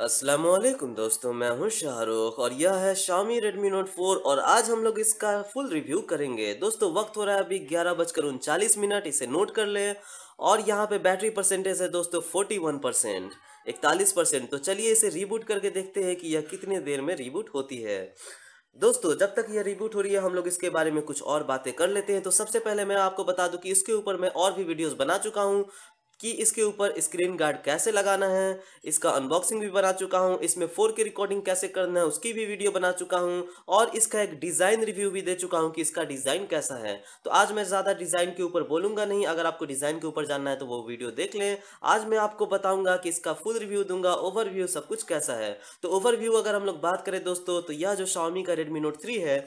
असलम वालेकुम दोस्तों मैं हूं शाहरुख और यह है शामी रेडमी नोट 4 और आज हम लोग इसका फुल रिव्यू करेंगे दोस्तों वक्त हो रहा है अभी ग्यारह बजकर उनचालीस मिनट इसे नोट कर लें और यहाँ पे बैटरी परसेंटेज है दोस्तों फोर्टी वन परसेंट इकतालीस परसेंट तो चलिए इसे रिबूट करके देखते हैं कि यह कितने देर में रिबूट होती है दोस्तों जब तक यह रिबूट हो रही है हम लोग इसके बारे में कुछ और बातें कर लेते हैं तो सबसे पहले मैं आपको बता दूं कि इसके ऊपर मैं और भी वीडियोस बना चुका हूं कि इसके ऊपर स्क्रीन गार्ड कैसे लगाना है इसका अनबॉक्सिंग भी बना चुका हूँ इसमें फोर के रिकॉर्डिंग कैसे करना है उसकी भी वीडियो बना चुका हूँ और इसका एक डिज़ाइन रिव्यू भी दे चुका हूँ कि इसका डिज़ाइन कैसा है तो आज मैं ज़्यादा डिज़ाइन के ऊपर बोलूँगा नहीं अगर आपको डिज़ाइन के ऊपर जानना है तो वो वीडियो देख लें आज मैं आपको बताऊँगा कि इसका फुल रिव्यू दूंगा ओवरव्यू सब कुछ कैसा है तो ओवरव्यू अगर हम लोग बात करें दोस्तों तो यह जो शाओमी का रेडमी नोट थ्री है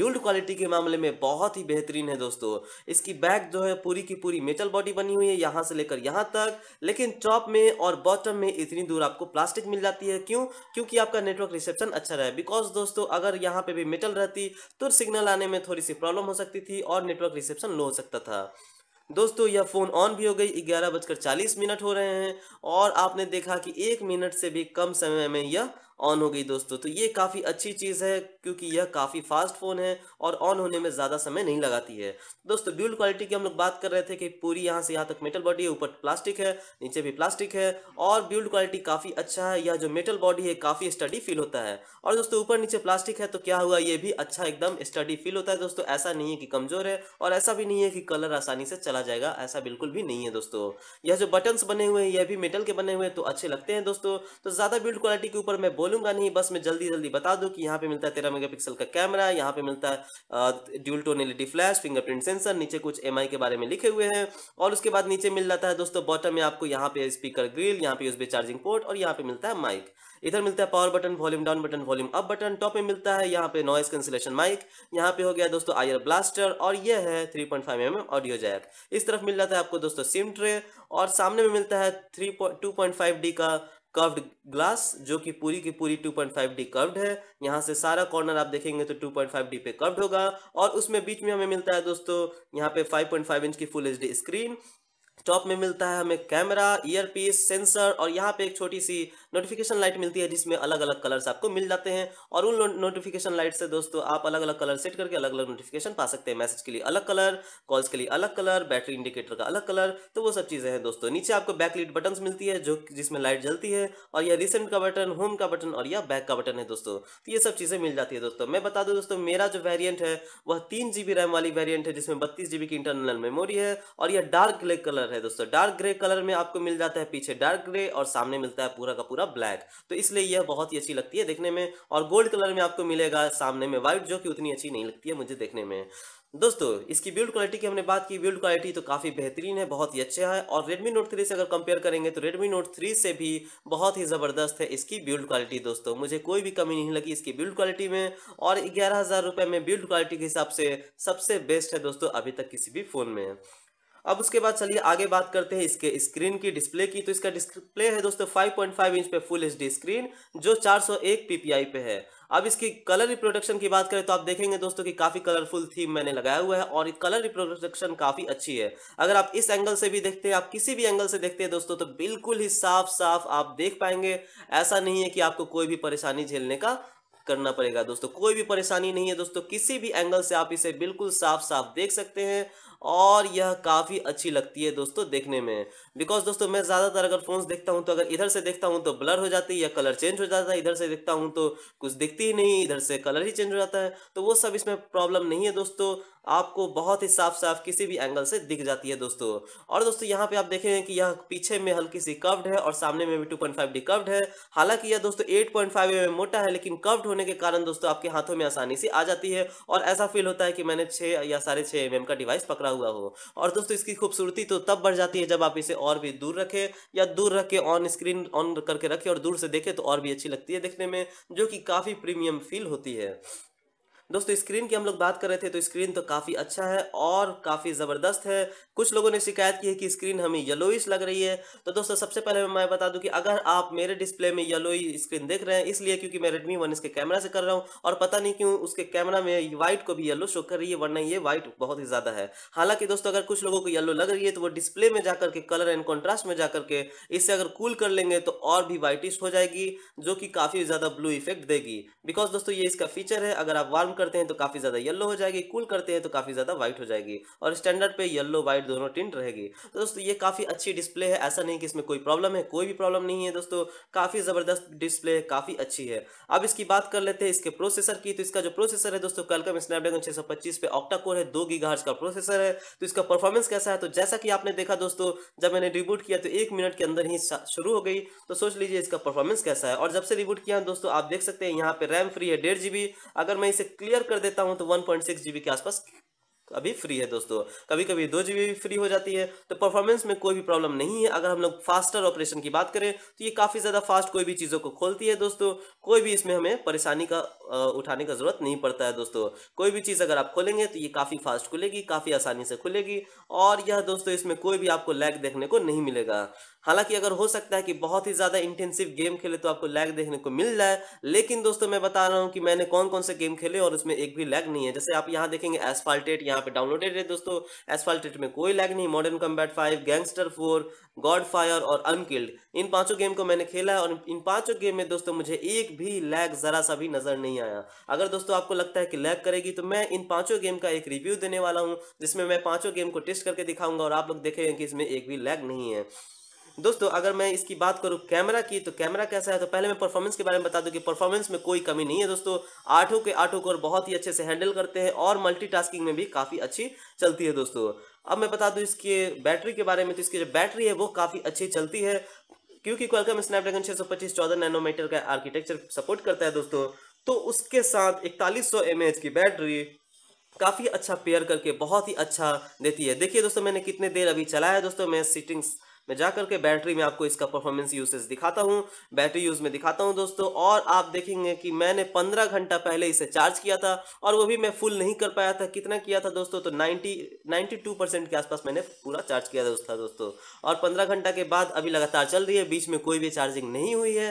बिल्ड क्वालिटी के मामले में बहुत ही बेहतरीन है दोस्तों इसकी बैक जो है पूरी की पूरी मेटल बॉडी बनी हुई है यहाँ से लेकर यहाँ यहाँ तक लेकिन टॉप में और बॉटम में इतनी दूर आपको प्लास्टिक मिल जाती है क्यों क्योंकि आपका नेटवर्क रिसेप्शन अच्छा रहे बिकॉज दोस्तों अगर यहाँ पे भी मेटल रहती तो सिग्नल आने में थोड़ी सी प्रॉब्लम हो सकती थी और नेटवर्क रिसेप्शन लो हो सकता था दोस्तों यह फ़ोन ऑन भी हो गई ग्यारह बजकर चालीस मिनट हो रहे हैं और आपने देखा कि एक मिनट से भी कम समय में यह ऑन हो गई दोस्तों तो ये काफ़ी अच्छी चीज़ है क्योंकि यह काफ़ी फास्ट फ़ोन है और ऑन होने में ज़्यादा समय नहीं लगाती है दोस्तों बिल्ड क्वालिटी की हम लोग बात कर रहे थे कि पूरी यहाँ से यहाँ तक मेटल बॉडी है ऊपर प्लास्टिक है नीचे भी प्लास्टिक है और बिल्ड क्वालिटी काफ़ी अच्छा है यह जो मेटल बॉडी है काफ़ी स्टडी फील होता है और दोस्तों ऊपर नीचे प्लास्टिक है तो क्या हुआ ये भी अच्छा एकदम स्टडी फील होता है दोस्तों ऐसा नहीं है कि कमज़ोर है और ऐसा भी नहीं है कि कलर आसानी से चला जाएगा ऐसा बिल्कुल भी नहीं है दोस्तों यह जो बटन्स बने हुए हैं यह भी मेटल के बने हुए हैं तो अच्छे लगते हैं दोस्तों तो ज़्यादा बिल्ड क्वालिटी के ऊपर मैं बोलूंगा नहीं बस मैं जल्दी जल्दी बता दूं कि यहाँ पे मिलता है तेरह मेगापिक्सल का कैमरा यहाँ पे मिलता है dual tone LED flash fingerprint sensor नीचे कुछ एम के बारे में लिखे हुए हैं और उसके बाद नीचे मिल जाता है दोस्तों बॉटम में आपको यहाँ पे स्पीकर ग्रिल यहाँ पे यूएसबी चार्जिंग पोर्ट और यहाँ पे मिलता है माइक इधर मिलता है power button volume down button volume up button top में मिलता है यहाँ पे नॉइस कैंसिलेशन माइक यहाँ पे हो गया दोस्तों आयर ब्लास्टर और ये है 3.5 पॉइंट mm ऑडियो जैक इस तरफ मिल जाता है आपको दोस्तों सिम ट्रे और सामने में मिलता है three two point five D का कर्व्ड ग्लास जो कि पूरी की पूरी 2.5 डी कर्व्ड है यहाँ से सारा कॉर्नर आप देखेंगे तो 2.5 डी पे कर्व्ड होगा और उसमें बीच में हमें मिलता है दोस्तों यहाँ पे 5.5 इंच की फुल एच स्क्रीन टॉप में मिलता है हमें कैमरा ईयरपीस सेंसर और यहाँ पे एक छोटी सी नोटिफिकेशन लाइट मिलती है जिसमें अलग अलग कलर्स आपको मिल जाते हैं और उन नोटिफिकेशन लाइट से दोस्तों आप अलग अलग कलर सेट करके अलग अलग नोटिफिकेशन पा सकते हैं मैसेज के लिए अलग कलर कॉल्स के लिए अलग कलर बैटरी इंडिकेटर का अलग कलर तो वो सब चीज़ें हैं दोस्तों नीचे आपको बैकलीट बटन मिलती है जो जिसमें लाइट जलती है और यह रिसेंट का बटन होम का बटन और यह बैक का बटन है दोस्तों तो ये सब चीज़ें मिल जाती है दोस्तों मैं बता दूँ दोस्तों मेरा जो वेरियंट है वह तीन रैम वाली वेरियंट है जिसमें बत्तीस की इंटरनल मेमोरी है और यह डार्क ग्ले कलर है दोस्तों डार्क ग्रे कलर में आपको मिल जाता है पीछे डार्क ग्रे और सामने मिलता है पूरा का पूरा ब्लैक तो इसलिए यह बहुत ही अच्छी लगती है देखने में और गोल्ड कलर में आपको मिलेगा सामने में व्हाइट जो कि उतनी अच्छी नहीं लगती है मुझे देखने में दोस्तों इसकी बिल्ड क्वालिटी की हमने बात की बिल्ड क्वालिटी तो काफ़ी बेहतरीन है बहुत ही अच्छा है और Redmi Note 3 से अगर कंपेयर करेंगे तो Redmi Note 3 से भी बहुत ही ज़बरदस्त है इसकी बिल्ड क्वालिटी दोस्तों मुझे कोई भी कमी नहीं लगी इसकी बिल्ड क्वालिटी में और ग्यारह हज़ार रुपये में बिल्ड क्वालिटी के हिसाब से सबसे बेस्ट है दोस्तों अभी तक किसी भी फ़ोन में अब उसके बाद चलिए आगे बात करते हैं इसके स्क्रीन की डिस्प्ले की तो इसका डिस्प्ले है दोस्तों 5.5 इंच पे फुल एच स्क्रीन जो 401 पीपीआई पे है अब इसकी कलर रिप्रोडक्शन की बात करें तो आप देखेंगे दोस्तों कि काफ़ी कलरफुल थीम मैंने लगाया हुआ है और कलर रिप्रोडक्शन काफ़ी अच्छी है अगर आप इस एंगल से भी देखते हैं आप किसी भी एंगल से देखते हैं दोस्तों तो बिल्कुल ही साफ साफ आप देख पाएंगे ऐसा नहीं है कि आपको कोई भी परेशानी झेलने का करना पड़ेगा दोस्तों कोई भी परेशानी नहीं है दोस्तों किसी भी एंगल से आप इसे बिल्कुल साफ साफ देख सकते हैं और यह काफ़ी अच्छी लगती है दोस्तों देखने में बिकॉज दोस्तों मैं ज़्यादातर अगर फोन्स देखता हूं तो अगर इधर से देखता हूँ तो ब्लर हो जाती है या कलर चेंज हो जाता है इधर से देखता हूँ तो कुछ दिखती ही नहीं इधर से कलर ही चेंज हो जाता है तो वो सब इसमें प्रॉब्लम नहीं है दोस्तों आपको बहुत ही साफ साफ किसी भी एंगल से दिख जाती है दोस्तों और दोस्तों यहाँ पे आप देखेंगे कि यह पीछे में हल्की सी कव्ड है और सामने में भी टू पॉइंट फाइव कव्ड है हालांकि यह दोस्तों एट पॉइंट फाइव एम मोटा है लेकिन कव्ड होने के कारण दोस्तों आपके हाथों में आसानी से आ जाती है और ऐसा फील होता है कि मैंने छः या साढ़े छः एम mm का डिवाइस पकड़ा हुआ हो और दोस्तों इसकी खूबसूरती तो तब बढ़ जाती है जब आप इसे और भी दूर रखें या दूर रख के ऑन स्क्रीन ऑन करके रखें और दूर से देखें तो और भी अच्छी लगती है देखने में जो कि काफ़ी प्रीमियम फील होती है दोस्तों स्क्रीन की हम लोग बात कर रहे थे तो स्क्रीन तो काफ़ी अच्छा है और काफ़ी ज़बरदस्त है कुछ लोगों ने शिकायत की है कि स्क्रीन हमें येलोइश लग रही है तो दोस्तों सबसे पहले मैं बता दूं कि अगर आप मेरे डिस्प्ले में येलोई स्क्रीन देख रहे हैं इसलिए क्योंकि मैं रेडमी वन इसके कैमरा से कर रहा हूँ और पता नहीं क्यों उसके कैमरा में वाइट को भी येलो शो कर रही है वरना ये वाइट बहुत ही ज़्यादा है हालांकि दोस्तों अगर कुछ लोगों को येलो लग रही है तो वो डिस्प्ले में जाकर के कलर एंड कॉन्ट्रास्ट में जाकर के इससे अगर कूल कर लेंगे तो और भी वाइटिश हो जाएगी जो कि काफ़ी ज़्यादा ब्लू इफेक्ट देगी बिकॉज दोस्तों ये इसका फीचर है अगर आप वार्म करते हैं तो काफ़ी ज़्यादा येलो हो जाएगी कूल करते हैं तो काफ़ी ज़्यादा व्हाइट हो जाएगी और स्टैंडर्ड पे येलो व्हाइट दोनों टिंट रहेगी तो दोस्तों ये काफ़ी अच्छी डिस्प्ले है ऐसा नहीं कि इसमें कोई प्रॉब्लम है कोई भी प्रॉब्लम नहीं है दोस्तों काफ़ी ज़बरदस्त डिस्प्ले है काफ़ी अच्छी है अब इसकी बात कर लेते हैं इसके प्रोसेसर की तो इसका जो प्रोसेसर है दोस्तों कलकम स्नैपड्रैगन छः सौ पच्चीस पे ऑक्टा कोर है दो गीगाहर्ट्ज का प्रोसेसर है तो इसका परफॉर्मेंस कैसा है तो जैसा कि आपने देखा दोस्तों जब मैंने रिबूट किया तो एक मिनट के अंदर ही शुरू हो गई तो सोच लीजिए इसका परफॉर्मेंस कैसा है और जब से रिबूट किया दोस्तों आप देख सकते हैं यहाँ पे रैम फ्री है डेढ़ अगर मैं इसे क्लियर कर देता हूं तो वन पॉइंट सिक्स जीबी के आसपास अभी फ्री है दोस्तों कभी कभी दो जीबी भी फ्री हो जाती है तो परफॉर्मेंस में कोई भी प्रॉब्लम नहीं है अगर हम लोग फास्टर ऑपरेशन की बात करें तो ये काफ़ी ज़्यादा फास्ट कोई भी चीज़ों को खोलती है दोस्तों कोई भी इसमें हमें परेशानी का उठाने का ज़रूरत नहीं पड़ता है दोस्तों कोई भी चीज़ अगर आप खोलेंगे तो ये काफ़ी फास्ट खुलेगी काफ़ी आसानी से खुलेगी और यह दोस्तों इसमें कोई भी आपको लैग देखने को नहीं मिलेगा हालांकि अगर हो सकता है कि बहुत ही ज़्यादा इंटेंसिव गेम खेले तो आपको लैग देखने को मिल जाए लेकिन दोस्तों मैं बता रहा हूँ कि मैंने कौन कौन से गेम खेले और उसमें एक भी लैग नहीं है जैसे आप यहाँ देखेंगे एसफाल्टेट यहां पे डाउनलोडेड है दोस्तों एसफाल्टेट में कोई लैग नहीं Modern Combat five Gangstar four God Fire और अनकिल्ड इन पांचों गेम को मैंने खेला है और इन पांचों गेम में दोस्तों मुझे एक भी लैग ज़रा सा भी नज़र नहीं आया अगर दोस्तों आपको लगता है कि लैग करेगी तो मैं इन पांचों गेम का एक रिव्यू देने वाला हूँ जिसमें मैं पांचों गेम को टेस्ट करके दिखाऊंगा और आप लोग देखेंगे कि इसमें एक भी लैग नहीं है दोस्तों अगर मैं इसकी बात करूँ कैमरा की तो कैमरा कैसा है तो पहले मैं परफॉर्मेंस के बारे में बता दूँ कि परफॉर्मेंस में कोई कमी नहीं है दोस्तों आठों के आठों कोर बहुत ही अच्छे से हैंडल करते हैं और मल्टीटास्किंग में भी काफ़ी अच्छी चलती है दोस्तों अब मैं बता दूँ इसके बैटरी के बारे में तो इसकी जो बैटरी है वो काफ़ी अच्छी चलती है क्योंकि क्वालकम स्नैपड्रैगन पच्चीस चौदह नैनोमीटर का आर्किटेक्चर सपोर्ट करता है दोस्तों तो उसके साथ इकतालीस सौ की बैटरी काफ़ी अच्छा पेयर करके बहुत ही अच्छा देती है देखिए दोस्तों मैंने कितने देर अभी चलाया है दोस्तों मैं सीटिंग्स मैं जा करके बैटरी में आपको इसका परफॉर्मेंस यूसेज दिखाता हूँ बैटरी यूज में दिखाता हूँ दोस्तों और आप देखेंगे कि मैंने पंद्रह घंटा पहले इसे चार्ज किया था और वो भी मैं फुल नहीं कर पाया था कितना किया था दोस्तों तो नाइन्टी नाइन्टी टू परसेंट के आसपास मैंने पूरा चार्ज किया था दोस्तों और पंद्रह घंटा के बाद अभी लगातार चल रही है बीच में कोई भी चार्जिंग नहीं हुई है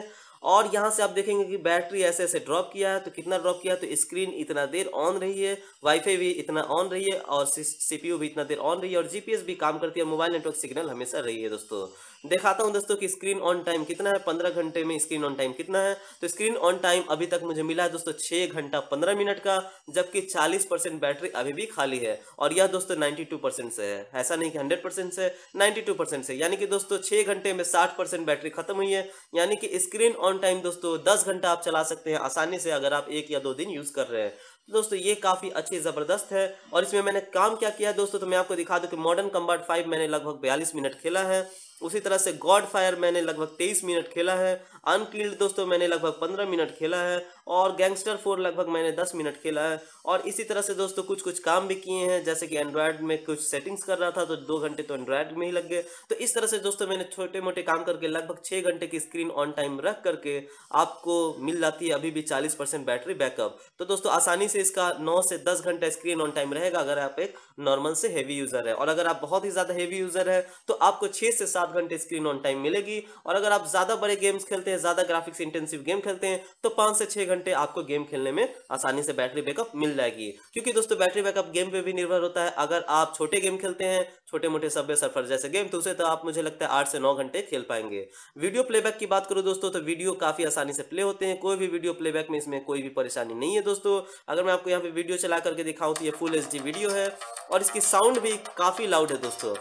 और यहाँ से आप देखेंगे कि बैटरी ऐसे ऐसे ड्रॉप किया है तो कितना ड्रॉप किया है तो स्क्रीन इतना देर ऑन रही है वाईफाई भी इतना ऑन रही है और सीपीयू भी इतना देर ऑन रही है और जीपीएस भी काम करती है मोबाइल नेटवर्क सिग्नल हमेशा रही है दोस्तों दिखाता हूं दोस्तों कि स्क्रीन ऑन टाइम कितना है पंद्रह घंटे में स्क्रीन ऑन टाइम कितना है तो स्क्रीन ऑन टाइम अभी तक मुझे मिला है दोस्तों छह घंटा पंद्रह मिनट का जबकि चालीस परसेंट बैटरी अभी भी खाली है और यह दोस्तों नाइन्टी टू परसेंट से है ऐसा नहीं कि हंड्रेड परसेंट से नाइन्टी टू परसेंट से यानी कि दोस्तों छह घंटे में साठ परसेंट बैटरी खत्म हुई है यानी कि स्क्रीन ऑन टाइम दोस्तों दस घंटा आप चला सकते हैं आसानी से अगर आप एक या दो दिन यूज कर रहे हैं तो दोस्तों ये काफ़ी अच्छी ज़बरदस्त है और इसमें मैंने काम क्या किया है दोस्तों तो मैं आपको दिखा दूं कि मॉडर्न कम्बार्ट फाइव मैंने लगभग बयालीस मिनट खेला है उसी तरह से गॉड फायर मैंने लगभग तेईस मिनट खेला है अनकिल्ड दोस्तों मैंने लगभग पंद्रह मिनट खेला है और गैंगस्टर फोर लगभग मैंने दस मिनट खेला है और इसी तरह से दोस्तों कुछ कुछ काम भी किए हैं जैसे कि एंड्रॉयड में कुछ सेटिंग्स कर रहा था तो दो घंटे तो एंड्रॉयड में ही लग गए तो इस तरह से दोस्तों मैंने छोटे मोटे काम करके लगभग छः घंटे की स्क्रीन ऑन टाइम रख करके आपको मिल जाती है अभी भी चालीस बैटरी बैकअप तो दोस्तों आसानी से इसका नौ से दस घंटा स्क्रीन ऑन टाइम रहेगा अगर आप एक नॉर्मल से हैवी यूज़र है और अगर आप बहुत ही ज़्यादा हैवी यूज़र है तो आपको छः से सात घंटे स्क्रीन ऑन टाइम मिलेगी और अगर आप ज़्यादा बड़े गेम्स खेलते हैं ज़्यादा ग्राफिक्स इंटेंसिव गेम खेलते हैं तो पांच से छह घंटे आपको गेम खेलने में आसानी से बैटरी बैकअप मिल जाएगी क्योंकि दोस्तों बैटरी बैकअप गेम पे भी निर्भर होता है अगर आप छोटे गेम खेलते हैं छोटे मोटे सब्वे सर्फर जैसे गेम तो उसे तो आप मुझे लगता है आठ से नौ घंटे खेल पाएंगे वीडियो प्लेबैक की बात करूँ दोस्तों तो वीडियो काफ़ी आसानी से प्ले होते हैं कोई भी वीडियो प्लेबैक में इसमें कोई भी परेशानी नहीं है दोस्तों अगर मैं आपको यहाँ पे वीडियो चला करके दिखाऊं तो ये फुल एच वीडियो है और इसकी साउंड भी काफ़ी लाउड है दोस्तों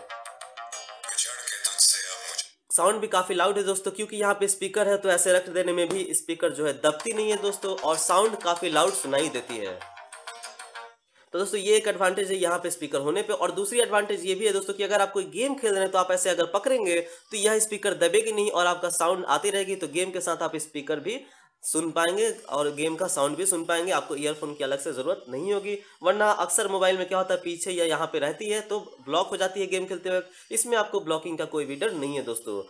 साउंड भी काफ़ी लाउड है दोस्तों क्योंकि यहाँ पे स्पीकर है तो ऐसे रख देने में भी स्पीकर जो है दबती नहीं है दोस्तों और साउंड काफ़ी लाउड सुनाई देती है तो दोस्तों ये एक एडवांटेज है यहाँ पे स्पीकर होने पे और दूसरी एडवांटेज ये भी है दोस्तों कि अगर आप कोई गेम खेल रहे हैं तो आप ऐसे अगर पकड़ेंगे तो यह स्पीकर दबेगी नहीं और आपका साउंड आती रहेगी तो गेम के साथ आप स्पीकर भी सुन पाएंगे और गेम का साउंड भी सुन पाएंगे आपको ईयरफोन की अलग से ज़रूरत नहीं होगी वरना अक्सर मोबाइल में क्या होता है पीछे या यहाँ पे रहती है तो ब्लॉक हो जाती है गेम खेलते वक्त इसमें आपको ब्लॉकिंग का कोई भी डर नहीं है दोस्तों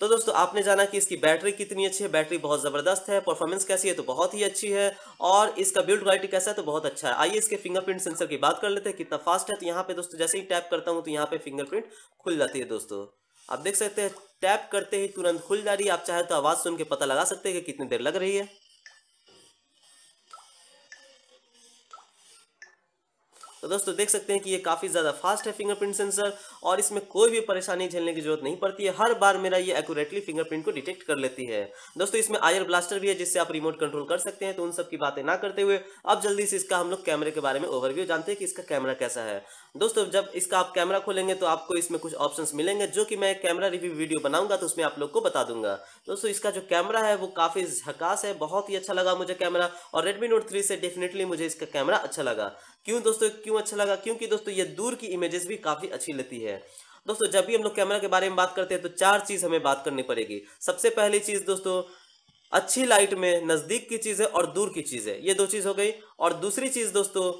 तो दोस्तों आपने जाना कि इसकी बैटरी कितनी अच्छी है बैटरी बहुत ज़बरदस्त है परफॉर्मेंस कैसी है तो बहुत ही अच्छी है और इसका बिल्ड क्वालिटी कैसा है तो बहुत अच्छा है आइए इसके फिंगरप्रिंट सेंसर की बात कर लेते हैं कितना फास्ट है तो यहाँ पे दोस्तों जैसे ही टैप करता हूँ तो यहाँ पे फिंगरप्रिंट खुल जाती है दोस्तों आप देख सकते हैं टैप करते ही तुरंत खुल जा रही है आप चाहे तो आवाज़ सुन के पता लगा सकते हैं कि कितनी देर लग रही है तो दोस्तों देख सकते हैं कि ये काफ़ी ज़्यादा फास्ट है फिंगरप्रिंट सेंसर और इसमें कोई भी परेशानी झेलने की जरूरत नहीं पड़ती है हर बार मेरा ये एक्यूरेटली फिंगरप्रिंट को डिटेक्ट कर लेती है दोस्तों इसमें आयर ब्लास्टर भी है जिससे आप रिमोट कंट्रोल कर सकते हैं तो उन सब की बातें ना करते हुए अब जल्दी से इसका हम लोग कैमरे के बारे में ओवरव्यू जानते हैं कि इसका कैमरा कैसा है दोस्तों जब इसका आप कैमरा खोलेंगे तो आपको इसमें कुछ ऑप्शन मिलेंगे जो कि मैं कैमरा रिव्यू वीडियो बनाऊंगा तो उसमें आप लोग को बता दूंगा दोस्तों इसका जो कैमरा है वो काफ़ी झकास है बहुत ही अच्छा लगा मुझे कैमरा और रेडमी नोट थ्री से डेफिनेटली मुझे इसका कैमरा अच्छा लगा क्यों दोस्तों क्यों अच्छा लगा क्योंकि दोस्तों ये दूर की इमेजेस भी काफ़ी अच्छी लेती है दोस्तों जब भी हम लोग कैमरा के बारे में बात करते हैं तो चार चीज़ हमें बात करनी पड़ेगी सबसे पहली चीज़ दोस्तों अच्छी लाइट में नज़दीक की चीज़ें और दूर की चीज़ें ये दो चीज़ हो गई और दूसरी चीज़ दोस्तों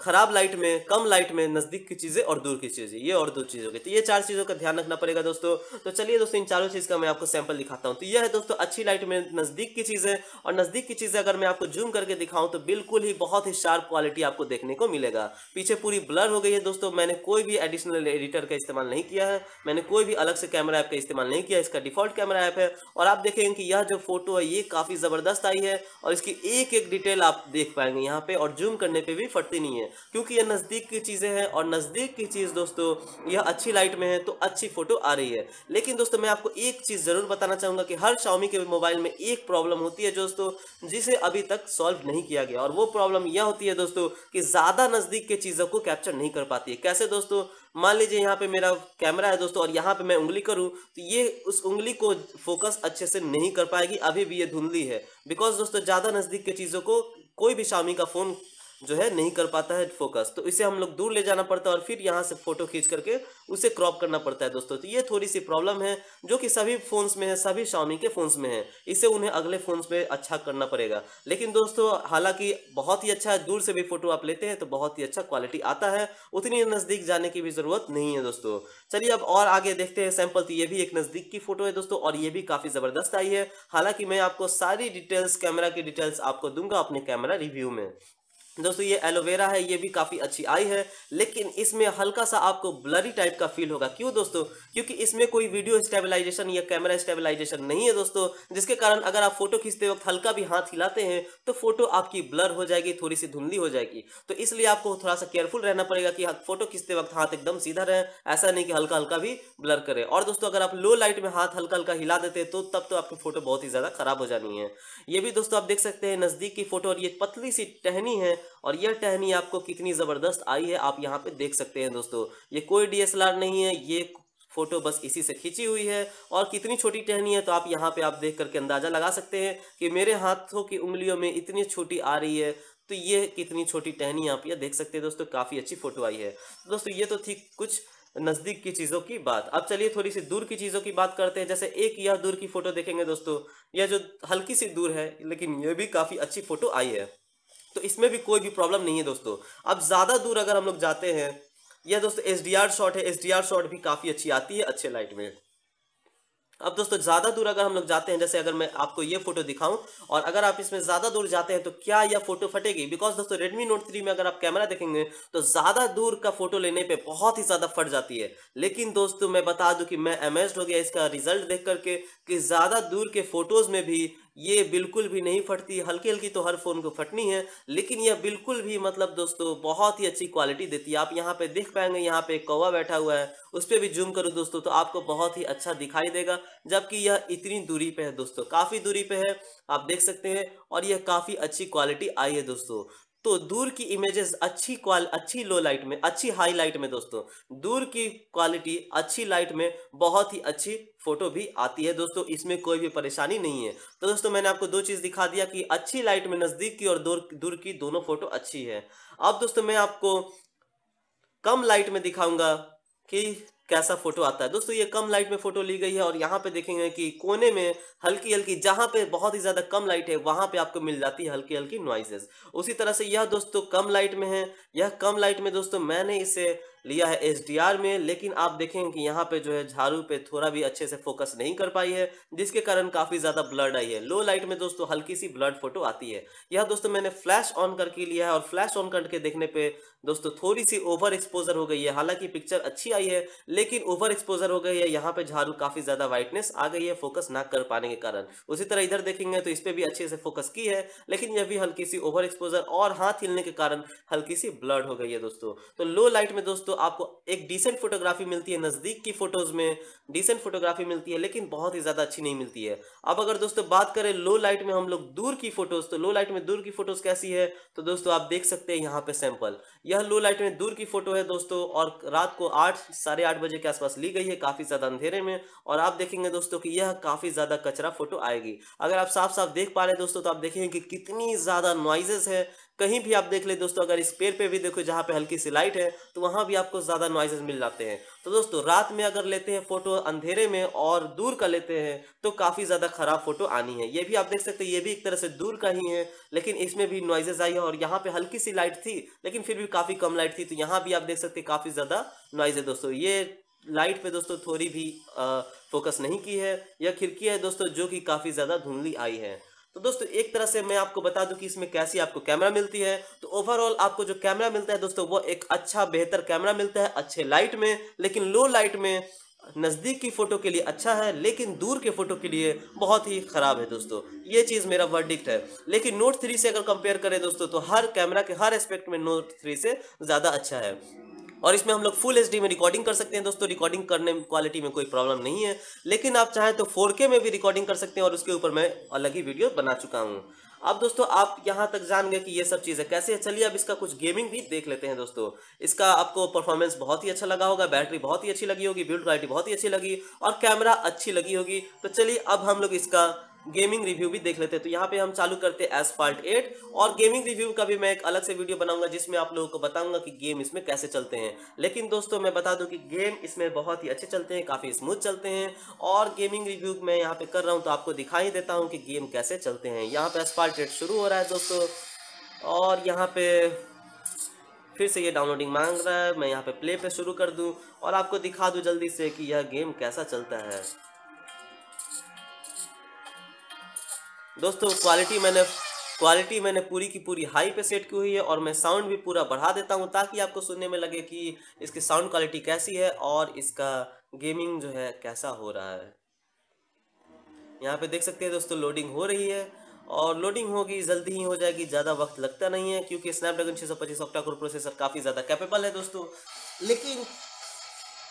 खराब लाइट में कम लाइट में नज़दीक की चीज़ें और दूर की चीज़ें ये और दो चीज़ों की तो ये चार चीज़ों का ध्यान रखना पड़ेगा दोस्तों तो चलिए दोस्तों इन चारों चीज़ का मैं आपको सैंपल दिखाता हूँ तो यह है दोस्तों अच्छी लाइट में नज़दीक की चीज़ें और नज़दीक की चीज़ें अगर मैं आपको जूम करके दिखाऊँ तो बिल्कुल ही बहुत ही शार्प क्वालिटी आपको देखने को मिलेगा पीछे पूरी ब्लर हो गई है दोस्तों मैंने कोई भी एडिशनल एडिटर का इस्तेमाल नहीं किया है मैंने कोई भी अलग से कैमरा ऐप का इस्तेमाल नहीं किया इसका डिफॉल्ट कैमरा ऐप है और आप देखेंगे कि यह जो फोटो है ये काफ़ी ज़बरदस्त आई है और इसकी एक एक डिटेल आप देख पाएंगे यहाँ पे और जूम करने पर भी फटती नहीं है हैं क्योंकि ये नज़दीक की चीज़ें हैं और नज़दीक की चीज़ दोस्तों यह अच्छी लाइट में है तो अच्छी फ़ोटो आ रही है लेकिन दोस्तों मैं आपको एक चीज़ ज़रूर बताना चाहूँगा कि हर शाउमी के मोबाइल में एक प्रॉब्लम होती है दोस्तों जिसे अभी तक सॉल्व नहीं किया गया और वो प्रॉब्लम यह होती है दोस्तों कि ज़्यादा नज़दीक के चीज़ों को कैप्चर नहीं कर पाती है कैसे दोस्तों मान लीजिए यहाँ पे मेरा कैमरा है दोस्तों और यहाँ पे मैं उंगली करूँ तो ये उस उंगली को फोकस अच्छे से नहीं कर पाएगी अभी भी ये धुंधली है बिकॉज दोस्तों ज़्यादा नज़दीक के चीज़ों को कोई भी शामी का फ़ोन जो है नहीं कर पाता है फोकस तो इसे हम लोग दूर ले जाना पड़ता है और फिर यहाँ से फोटो खींच करके उसे क्रॉप करना पड़ता है दोस्तों तो ये थोड़ी सी प्रॉब्लम है जो कि सभी फ़ोन्स में है सभी शामी के फ़ोन्स में है इसे उन्हें अगले फ़ोन्स में अच्छा करना पड़ेगा लेकिन दोस्तों हालांकि बहुत ही अच्छा दूर से भी फ़ोटो आप लेते हैं तो बहुत ही अच्छा क्वालिटी आता है उतनी नज़दीक जाने की भी ज़रूरत नहीं है दोस्तों चलिए अब और आगे देखते हैं सैंपल तो ये भी एक नज़दीक की फ़ोटो है दोस्तों और ये भी काफ़ी ज़बरदस्त आई है हालांकि मैं आपको सारी डिटेल्स कैमरा की डिटेल्स आपको दूंगा अपने कैमरा रिव्यू में दोस्तों ये एलोवेरा है ये भी काफ़ी अच्छी आई है लेकिन इसमें हल्का सा आपको ब्लरी टाइप का फील होगा क्यों दोस्तों क्योंकि इसमें कोई वीडियो स्टेबलाइजेशन या कैमरा स्टेबलाइजेशन नहीं है दोस्तों जिसके कारण अगर आप फोटो खींचते वक्त हल्का भी हाथ हिलाते हैं तो फोटो आपकी ब्लर हो जाएगी थोड़ी सी धुंधली हो जाएगी तो इसलिए आपको थोड़ा सा केयरफुल रहना पड़ेगा कि फोटो खींचते वक्त हाथ एकदम सीधा रहे ऐसा नहीं कि हल्का हल्का भी ब्लर करे और दोस्तों अगर आप लो लाइट में हाथ हल्का हल्का हिला देते हैं तो तब तो आपकी फोटो बहुत ही ज़्यादा खराब हो जानी है ये भी दोस्तों आप देख सकते हैं नज़दीक की फोटो और ये पतली सी टहनी है और यह टहनी आपको कितनी ज़बरदस्त आई है आप यहाँ पे देख सकते हैं दोस्तों ये कोई डीएसएलआर नहीं है ये फोटो बस इसी से खींची हुई है और कितनी छोटी टहनी है तो आप यहाँ पे आप देख करके अंदाज़ा लगा सकते हैं कि मेरे हाथों की उंगलियों में इतनी छोटी आ रही है तो ये कितनी छोटी टहनी आप ये देख सकते हैं दोस्तों काफ़ी अच्छी फोटो आई है दोस्तों ये तो थी कुछ नज़दीक की चीज़ों की बात अब चलिए थोड़ी सी दूर की चीज़ों की बात करते हैं जैसे एक या दूर की फ़ोटो देखेंगे दोस्तों यह जो हल्की सी दूर है लेकिन यह भी काफ़ी अच्छी फ़ोटो आई है तो इसमें भी कोई भी प्रॉब्लम नहीं है दोस्तों अब ज़्यादा दूर अगर हम लोग जाते हैं यह दोस्तों एस डी आर शॉट है एस डी आर शॉट भी काफ़ी अच्छी आती है अच्छे लाइट में अब दोस्तों ज़्यादा दूर अगर हम लोग जाते हैं जैसे अगर मैं आपको ये फोटो दिखाऊं और अगर आप इसमें ज़्यादा दूर जाते हैं तो क्या यह फोटो फटेगी बिकॉज दोस्तों Redmi Note 3 में अगर आप कैमरा देखेंगे तो ज़्यादा दूर का फोटो लेने पे बहुत ही ज़्यादा फट जाती है लेकिन दोस्तों मैं बता दूं कि मैं अमेज्ड हो गया इसका रिजल्ट देख करके कि ज़्यादा दूर के फोटोज़ में भी ये बिल्कुल भी नहीं फटती हल्की हल्की तो हर फ़ोन को फटनी है लेकिन यह बिल्कुल भी मतलब दोस्तों बहुत ही अच्छी क्वालिटी देती है आप यहाँ पे देख पाएंगे यहाँ पे कौवा बैठा हुआ है उस पर भी जूम करो दोस्तों तो आपको बहुत ही अच्छा दिखाई देगा जबकि यह इतनी दूरी पे है दोस्तों काफ़ी दूरी पे है आप देख सकते हैं और यह काफ़ी अच्छी क्वालिटी आई है दोस्तों तो दूर की इमेजेस अच्छी क्वाल अच्छी लो लाइट में अच्छी हाई लाइट में दोस्तों दूर की क्वालिटी अच्छी लाइट में बहुत ही अच्छी फोटो भी आती है दोस्तों इसमें कोई भी परेशानी नहीं है तो दोस्तों मैंने आपको दो चीज़ दिखा दिया कि अच्छी लाइट में नज़दीक की और दूर दूर की दोनों फोटो अच्छी है अब दोस्तों मैं आपको कम लाइट में दिखाऊंगा कि कैसा फोटो आता है दोस्तों ये कम लाइट में फोटो ली गई है और यहाँ पे देखेंगे कि कोने में हल्की हल्की जहां पे बहुत ही ज़्यादा कम लाइट है वहां पे आपको मिल जाती है हल्की हल्की नॉइजेस उसी तरह से यह दोस्तों कम लाइट में है यह कम लाइट में दोस्तों मैंने इसे लिया है एसडीआर में लेकिन आप देखेंगे कि यहाँ पे जो है झाड़ू पे थोड़ा भी अच्छे से फोकस नहीं कर पाई है जिसके कारण काफ़ी ज़्यादा ब्लड आई है लो लाइट में दोस्तों हल्की सी ब्लड फोटो आती है यह दोस्तों मैंने फ्लैश ऑन करके लिया है और फ्लैश ऑन करके देखने पे दोस्तों थोड़ी सी ओवर एक्सपोजर हो गई है हालांकि पिक्चर अच्छी आई है लेकिन ओवर एक्सपोजर हो गई है यहाँ पे झाड़ू काफ़ी ज़्यादा वाइटनेस आ गई है फोकस ना कर पाने के कारण उसी तरह इधर देखेंगे तो इस पर भी अच्छे से फोकस की है लेकिन यह भी हल्की सी ओवर एक्सपोजर और हाथ हिलने के कारण हल्की सी ब्लड हो गई है दोस्तों तो लो लाइट में दोस्तों दोस्तों आपको एक डिसेंट फोटोग्राफी मिलती है नज़दीक की फ़ोटोज़ में डिसेंट फोटोग्राफी मिलती है लेकिन बहुत ही ज़्यादा अच्छी नहीं मिलती है अब अगर दोस्तों बात करें लो लाइट में हम लोग दूर की फ़ोटोज़ तो लो लाइट में दूर की फ़ोटोज़ कैसी है तो दोस्तों आप देख सकते हैं यहाँ पर सैम्पल यह लो लाइट में दूर की फ़ोटो है दोस्तों और रात को आठ साढ़े आठ बजे के आसपास ली गई है काफ़ी ज़्यादा अंधेरे में और आप देखेंगे दोस्तों कि यह काफ़ी ज़्यादा कचरा फ़ोटो आएगी अगर आप साफ साफ देख पा रहे हैं दोस्तों तो आप देखेंगे कि कितनी ज़्यादा नॉइजेस है कहीं भी आप देख ले दोस्तों अगर इस पेड़ पे भी देखो जहाँ पे हल्की सी लाइट है तो वहाँ भी आपको ज़्यादा नॉइजेज मिल जाते हैं तो दोस्तों रात में अगर लेते हैं फोटो अंधेरे में और दूर का लेते हैं तो काफ़ी ज़्यादा ख़राब फोटो आनी है ये भी आप देख सकते हैं ये भी एक तरह से दूर का ही है लेकिन इसमें भी नॉइजेज आई है और यहाँ पे हल्की सी लाइट थी लेकिन फिर भी काफ़ी कम लाइट थी तो यहाँ भी आप देख सकते काफ़ी ज़्यादा नॉइज है दोस्तों ये लाइट पे दोस्तों थोड़ी भी फोकस नहीं की है यह खिड़की है दोस्तों जो कि काफ़ी ज़्यादा धुंधली आई है तो दोस्तों एक तरह से मैं आपको बता दूं कि इसमें कैसी आपको कैमरा मिलती है तो ओवरऑल आपको जो कैमरा मिलता है दोस्तों वो एक अच्छा बेहतर कैमरा मिलता है अच्छे लाइट में लेकिन लो लाइट में नज़दीक की फ़ोटो के लिए अच्छा है लेकिन दूर के फ़ोटो के लिए बहुत ही ख़राब है दोस्तों ये चीज़ मेरा वर्डिक्ट है लेकिन नोट थ्री से अगर कंपेयर करें दोस्तों तो हर कैमरा के हर एस्पेक्ट में नोट थ्री से ज़्यादा अच्छा है और इसमें हम लोग फुल एच में रिकॉर्डिंग कर सकते हैं दोस्तों रिकॉर्डिंग करने क्वालिटी में कोई प्रॉब्लम नहीं है लेकिन आप चाहें तो फोर में भी रिकॉर्डिंग कर सकते हैं और उसके ऊपर मैं अलग ही वीडियो बना चुका हूँ अब दोस्तों आप यहाँ तक जान गए कि ये सब चीज़ें कैसे है चलिए अब इसका कुछ गेमिंग भी देख लेते हैं दोस्तों इसका आपको परफॉर्मेंस बहुत ही अच्छा लगा होगा बैटरी बहुत ही अच्छी लगी होगी बिल्ड क्वालिटी बहुत ही अच्छी लगी और कैमरा अच्छी लगी होगी तो चलिए अब हम लोग इसका गेमिंग रिव्यू भी देख लेते हैं तो यहाँ पे हम चालू करते हैं पार्ट एट और गेमिंग रिव्यू का भी मैं एक अलग से वीडियो बनाऊंगा जिसमें आप लोगों को बताऊंगा कि गेम इसमें कैसे चलते हैं लेकिन दोस्तों मैं बता दूं कि गेम इसमें बहुत ही अच्छे चलते हैं काफ़ी स्मूथ चलते हैं और गेमिंग रिव्यू मैं यहाँ पे कर रहा हूँ तो आपको दिखाई देता हूँ कि गेम कैसे चलते हैं यहाँ पर एसफाल्ट एट शुरू हो रहा है दोस्तों और यहाँ पे फिर से ये डाउनलोडिंग मांग रहा है मैं यहाँ पे प्ले पे शुरू कर दूँ और आपको दिखा दूँ जल्दी से कि यह गेम कैसा चलता है दोस्तों क्वालिटी मैंने क्वालिटी मैंने पूरी की पूरी हाई पे सेट की हुई है और मैं साउंड भी पूरा बढ़ा देता हूँ ताकि आपको सुनने में लगे कि इसकी साउंड क्वालिटी कैसी है और इसका गेमिंग जो है कैसा हो रहा है यहाँ पे देख सकते हैं दोस्तों लोडिंग हो रही है और लोडिंग होगी जल्दी ही हो जाएगी ज़्यादा वक्त लगता नहीं है क्योंकि स्नैपड्रैगन 625 ऑक्टा कोर प्रोसेसर काफ़ी ज़्यादा कैपेबल है दोस्तों लेकिन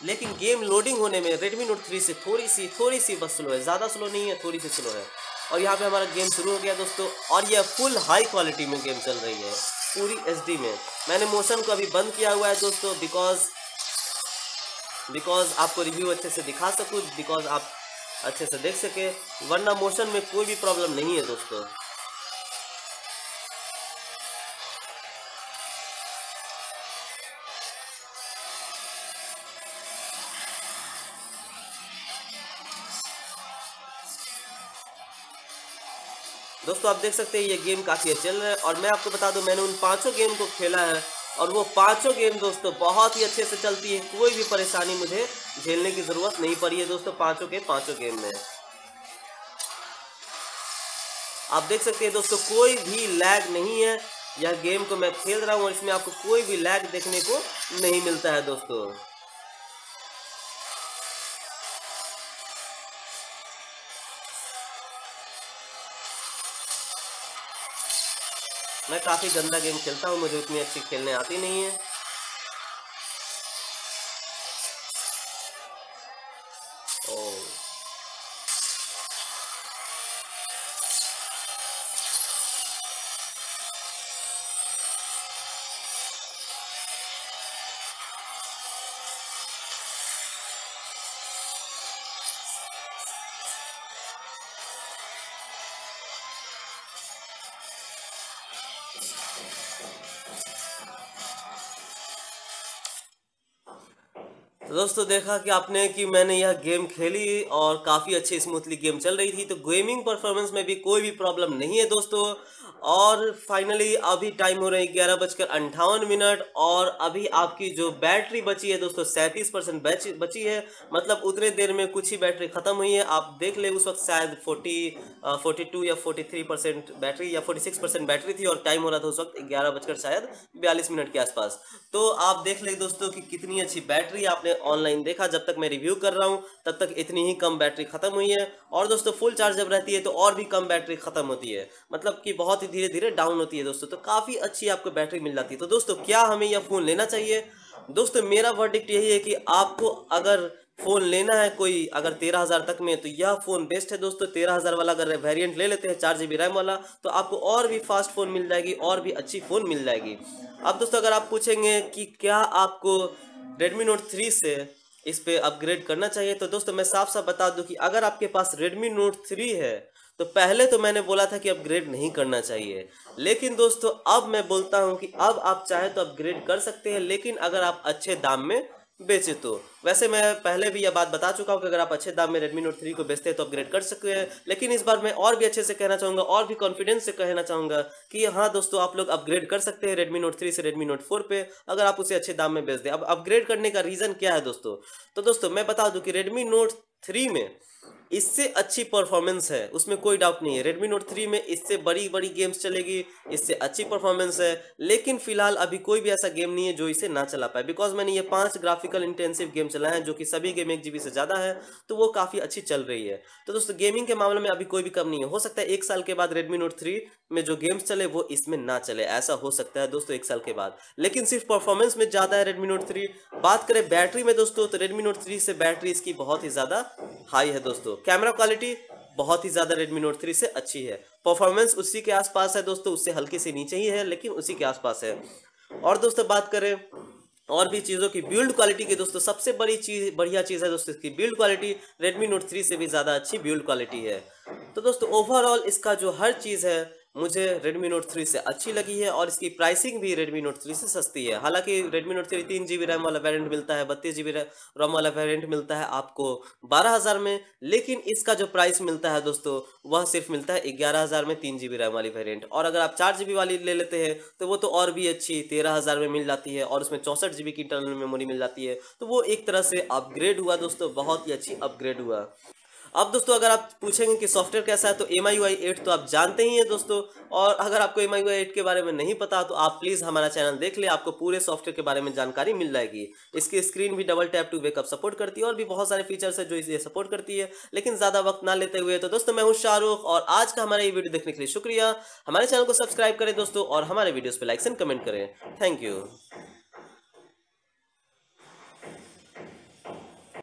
लेकिन गेम लोडिंग होने में रेडमी नोट थ्री से थोड़ी सी थोड़ी सी बस स्लो है ज़्यादा स्लो नहीं है थोड़ी सी स्लो है और यहाँ पे हमारा गेम शुरू हो गया दोस्तों और यह फुल हाई क्वालिटी में गेम चल रही है पूरी एच में मैंने मोशन को अभी बंद किया हुआ है दोस्तों बिकॉज बिकॉज आपको रिव्यू अच्छे से दिखा सकूँ बिकॉज आप अच्छे से देख सके वरना मोशन में कोई भी प्रॉब्लम नहीं है दोस्तों दोस्तों आप देख सकते हैं ये गेम काफ़ी चल रहा है और मैं आपको बता दूं मैंने उन पांचों गेम को खेला है और वो पांचों गेम दोस्तों बहुत ही अच्छे से चलती है कोई भी परेशानी मुझे झेलने की ज़रूरत नहीं पड़ी है दोस्तों पाँचों के पाँचों गेम में आप देख सकते हैं दोस्तों कोई भी लैग नहीं है यह गेम को मैं खेल रहा हूँ और इसमें आपको कोई भी लैग देखने को नहीं मिलता है दोस्तों मैं काफ़ी गंदा गेम खेलता हूँ मुझे उतनी अच्छी खेलने आती नहीं है तो दोस्तों देखा कि आपने कि मैंने यह गेम खेली और काफ़ी अच्छी स्मूथली गेम चल रही थी तो गेमिंग परफॉर्मेंस में भी कोई भी प्रॉब्लम नहीं है दोस्तों और फाइनली अभी टाइम हो रहा है ग्यारह बजकर अंठावन मिनट और अभी आपकी जो बैटरी बची है दोस्तों सैंतीस परसेंट बची बची है मतलब उतने देर में कुछ ही बैटरी ख़त्म हुई है आप देख ले उस वक्त शायद फोर्टी फोर्टी टू या फोर्टी थ्री परसेंट बैटरी या फोर्टी सिक्स परसेंट बैटरी थी और टाइम हो रहा था उस वक्त ग्यारह बजकर शायद बयालीस मिनट के आसपास तो आप देख ले दोस्तों कि कितनी अच्छी बैटरी आपने ऑनलाइन देखा जब तक मैं रिव्यू कर रहा हूँ तब तक इतनी ही कम बैटरी ख़त्म हुई है और दोस्तों फुल चार्ज जब रहती है तो और भी कम बैटरी ख़त्म होती है मतलब कि बहुत ही धीरे धीरे डाउन होती है दोस्तों तो काफ़ी अच्छी आपको बैटरी मिल जाती है तो दोस्तों क्या हमें यह फ़ोन लेना चाहिए दोस्तों मेरा वर्डिक्ट यही है कि आपको अगर फ़ोन लेना है कोई अगर तेरह हज़ार तक में तो यह फ़ोन बेस्ट है दोस्तों तेरह हज़ार वाला अगर वेरिएंट ले लेते हैं चार जी रैम वाला तो आपको और भी फास्ट फ़ोन मिल जाएगी और भी अच्छी फ़ोन मिल जाएगी अब दोस्तों अगर आप पूछेंगे कि क्या आपको रेडमी नोट थ्री से इस पर अपग्रेड करना चाहिए तो दोस्तों मैं साफ साफ बता दूं कि अगर आपके पास रेडमी नोट थ्री है तो पहले तो मैंने बोला था कि अपग्रेड नहीं करना चाहिए लेकिन दोस्तों अब मैं बोलता हूँ कि अब आप चाहे तो अपग्रेड कर सकते हैं लेकिन अगर आप अच्छे दाम में बेचे तो वैसे मैं पहले भी यह बात बता चुका हूँ कि अगर आप अच्छे दाम में Redmi Note 3 को बेचते हैं तो अपग्रेड कर सकते हैं लेकिन इस बार मैं और भी अच्छे से कहना चाहूँगा और भी कॉन्फिडेंस से कहना चाहूँगा कि हाँ दोस्तों आप लोग अपग्रेड कर सकते हैं Redmi Note 3 से Redmi Note 4 पे अगर आप उसे अच्छे दाम में बेच दें अब अपग्रेड करने का रीज़न क्या है दोस्तों तो दोस्तों मैं बता दूँ कि रेडमी नोट थ्री में इससे अच्छी परफॉर्मेंस है उसमें कोई डाउट नहीं है रेडमी नोट थ्री में इससे बड़ी बड़ी गेम्स चलेगी इससे अच्छी परफॉर्मेंस है लेकिन फिलहाल अभी कोई भी ऐसा गेम नहीं है जो इसे ना चला पाए बिकॉज मैंने ये पांच ग्राफिकल इंटेंसिव गेम चलाए हैं जो कि सभी गेम एक जीबी से ज़्यादा है तो वो काफ़ी अच्छी चल रही है तो दोस्तों गेमिंग के मामले में अभी कोई भी कम नहीं है हो सकता है एक साल के बाद रेडमी नोट थ्री में जो गेम्स चले वो इसमें ना चले ऐसा हो सकता है दोस्तों एक साल के बाद लेकिन सिर्फ परफॉर्मेंस में ज़्यादा है रेडमी नोट थ्री बात करें बैटरी में दोस्तों तो रेडमी नोट थ्री से बैटरी इसकी बहुत ही ज़्यादा हाई है दोस्तों कैमरा क्वालिटी बहुत ही ज़्यादा Redmi Note 3 से अच्छी है परफॉर्मेंस उसी के आसपास है दोस्तों उससे हल्की से नीचे ही है लेकिन उसी के आसपास है और दोस्तों बात करें और भी चीज़ों की बिल्ड क्वालिटी की दोस्तों सबसे बड़ी चीज़ बढ़िया चीज़ है दोस्तों इसकी बिल्ड क्वालिटी Redmi Note 3 से भी ज़्यादा अच्छी बिल्ड क्वालिटी है तो दोस्तों ओवरऑल इसका जो हर चीज़ है मुझे Redmi Note 3 से अच्छी लगी है और इसकी प्राइसिंग भी Redmi Note 3 से सस्ती है हालांकि Redmi Note 3 तीन जी रैम वाला वेरियंट मिलता है बत्तीस जी रैम वाला वेरियंट मिलता है आपको बारह हज़ार में लेकिन इसका जो प्राइस मिलता है दोस्तों वह सिर्फ मिलता है ग्यारह हज़ार में तीन जी रैम वाली वेरियंट और अगर आप चार जी वाली ले लेते हैं तो वो तो और भी अच्छी तेरह हज़ार में मिल जाती है और उसमें चौंसठ की इंटरनल मेमोरी मिल जाती है तो वो एक तरह से अपग्रेड हुआ दोस्तों बहुत ही अच्छी अपग्रेड हुआ अब दोस्तों अगर आप पूछेंगे कि सॉफ्टवेयर कैसा है तो एम आई एट तो आप जानते ही हैं दोस्तों और अगर आपको एम आई एट के बारे में नहीं पता तो आप प्लीज़ हमारा चैनल देख ले आपको पूरे सॉफ्टवेयर के बारे में जानकारी मिल जाएगी इसकी स्क्रीन भी double tap to wake up support करती है और भी बहुत सारे फीचर्स है जो इसे सपोर्ट करती है लेकिन ज़्यादा वक्त ना लेते हुए तो दोस्तों मैं हूँ शाहरुख और आज का हमारा ये वीडियो देखने के लिए शुक्रिया हमारे चैनल को सब्सक्राइब करें दोस्तों और हमारे वीडियोज़ पर लाइक्स एंड कमेंट करें थैंक यू